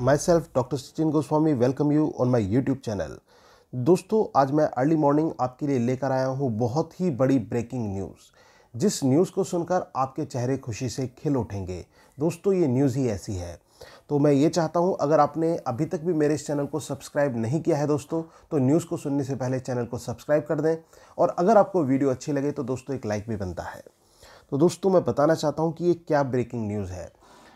my myself doctor Sachin Goswami welcome you on my YouTube channel दोस्तों आज मैं अर्ली मॉर्निंग आपके लिए लेकर आया हूँ बहुत ही बड़ी ब्रेकिंग न्यूज़ जिस न्यूज़ को सुनकर आपके चेहरे खुशी से खिल उठेंगे दोस्तों ये न्यूज़ ही ऐसी है तो मैं ये चाहता हूँ अगर आपने अभी तक भी मेरे इस चैनल को सब्सक्राइब नहीं किया है दोस्तों तो न्यूज़ को सुनने से पहले चैनल को सब्सक्राइब कर दें और अगर आपको वीडियो अच्छी लगे तो दोस्तों एक लाइक भी बनता है तो दोस्तों मैं बताना चाहता हूँ कि ये क्या ब्रेकिंग न्यूज़ है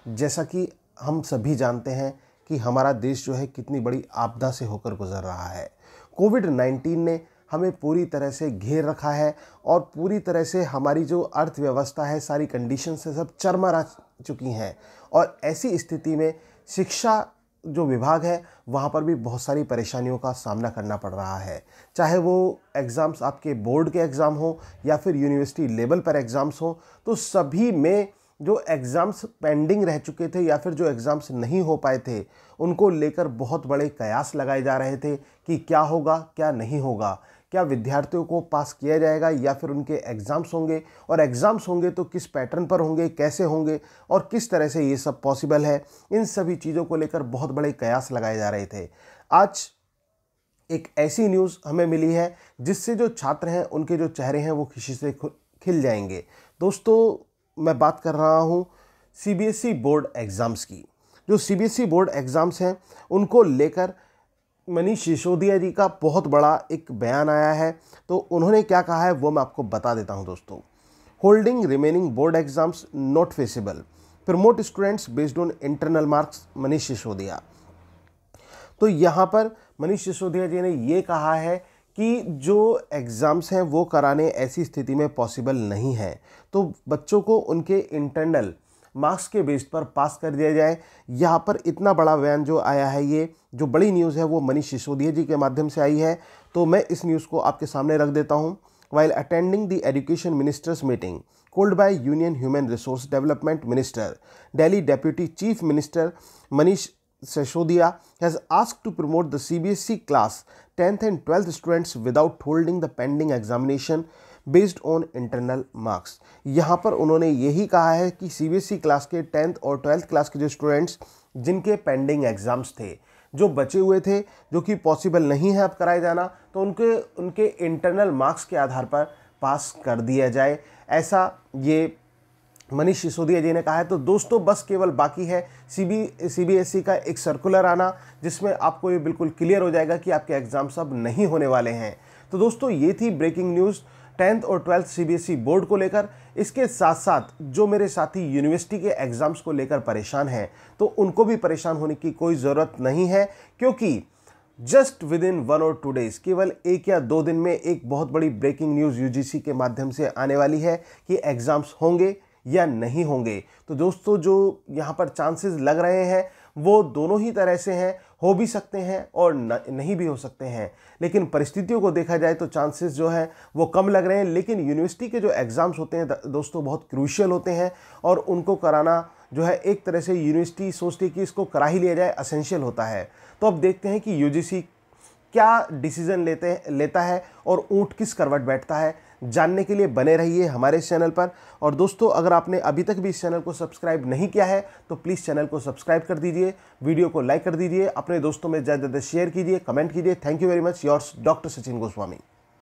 जैसा कि हम सभी जानते हैं कि हमारा देश जो है कितनी बड़ी आपदा से होकर गुजर रहा है कोविड नाइन्टीन ने हमें पूरी तरह से घेर रखा है और पूरी तरह से हमारी जो अर्थव्यवस्था है सारी कंडीशन से सब चरमा रह चुकी हैं और ऐसी स्थिति में शिक्षा जो विभाग है वहाँ पर भी बहुत सारी परेशानियों का सामना करना पड़ रहा है चाहे वो एग्ज़ाम्स आपके बोर्ड के एग्ज़ाम हो या फिर यूनिवर्सिटी लेवल पर एग्ज़ाम्स हो तो सभी में जो एग्ज़ाम्स पेंडिंग रह चुके थे या फिर जो एग्ज़ाम्स नहीं हो पाए थे उनको लेकर बहुत बड़े कयास लगाए जा रहे थे कि क्या होगा क्या नहीं होगा क्या विद्यार्थियों को पास किया जाएगा या फिर उनके एग्ज़ाम्स होंगे और एग्ज़ाम्स होंगे तो किस पैटर्न पर होंगे कैसे होंगे और किस तरह से ये सब पॉसिबल है इन सभी चीज़ों को लेकर बहुत बड़े कयास लगाए जा रहे थे आज एक ऐसी न्यूज़ हमें मिली है जिससे जो छात्र हैं उनके जो चेहरे हैं वो खुशी से खिल जाएंगे दोस्तों मैं बात कर रहा हूँ ई e बोर्ड एग्ज़ाम्स की जो ई e बोर्ड एग्ज़ाम्स हैं उनको लेकर मनीष सिसोदिया जी का बहुत बड़ा एक बयान आया है तो उन्होंने क्या कहा है वो मैं आपको बता देता हूँ दोस्तों holding remaining board exams not feasible promote students based on internal marks Manish Sisodia तो यहाँ पर मनीष सिसोदिया जी ने ये कहा है कि जो एग्ज़ाम्स हैं वो कराने ऐसी स्थिति में पॉसिबल नहीं है तो बच्चों को उनके इंटरनल मार्क्स के बेस पर पास कर दिया जाए यहाँ पर इतना बड़ा बयान जो आया है ये जो बड़ी न्यूज़ है वो मनीष सिसोदिया जी के माध्यम से आई है तो मैं इस न्यूज़ को आपके सामने रख देता हूँ while attending the education ministers meeting called by union human resource development minister Delhi deputy chief minister Manish has ask to promote the C B S CBSE class tenth and twelfth students without holding the pending examination based on internal marks यहाँ पर उन्होंने यही कहा है कि C B S CBSE class के tenth और twelfth class के जो स्टूडेंट्स जिनके पेंडिंग एग्ज़ाम्स थे जो बचे हुए थे जो कि पॉसिबल नहीं है अब कराए जाना तो उनके उनके इंटरनल मार्क्स के आधार पर पास कर दिया जाए ऐसा ये मनीष सिसोदिया जी ने कहा है तो दोस्तों बस केवल बाकी है C B C B S E का एक सर्कुलर आना जिसमें आपको ये बिल्कुल क्लियर हो जाएगा कि आपके एग्ज़ाम्स अब नहीं होने वाले हैं तो दोस्तों ये थी ब्रेकिंग न्यूज़ टेंथ और ट्वेल्थ सीबीएसई बोर्ड को लेकर इसके साथ साथ जो मेरे साथी यूनिवर्सिटी के एग्ज़ाम्स को लेकर परेशान हैं तो उनको भी परेशान होने की कोई ज़रूरत नहीं है क्योंकि जस्ट विद इन वन और टू डेज़ केवल एक या दो दिन में एक बहुत बड़ी ब्रेकिंग न्यूज़ यूजीसी के माध्यम से आने वाली है कि एग्ज़ाम्स होंगे या नहीं होंगे तो दोस्तों जो यहाँ पर चांसेस लग रहे हैं वो दोनों ही तरह से हैं हो भी सकते हैं और न, नहीं भी हो सकते हैं लेकिन परिस्थितियों को देखा जाए तो चांसेस जो है वो कम लग रहे हैं लेकिन यूनिवर्सिटी के जो एग्ज़ाम्स होते हैं दोस्तों बहुत क्रूशियल होते हैं और उनको कराना जो है एक तरह से यूनिवर्सिटी सोचती है कि इसको करा ही लिया जाए असेंशियल होता है तो अब देखते हैं कि यूजीसी क्या डिसीजन लेते लेता है और ऊँट किस करवट बैठता है जानने के लिए बने रहिए हमारे इस चैनल पर और दोस्तों अगर आपने अभी तक भी इस चैनल को सब्सक्राइब नहीं किया है तो प्लीज़ चैनल को सब्सक्राइब कर दीजिए वीडियो को लाइक कर दीजिए अपने दोस्तों में ज़्यादा ज़्यादा शेयर कीजिए कमेंट कीजिए thank you very much yours doctor Sachin Goswami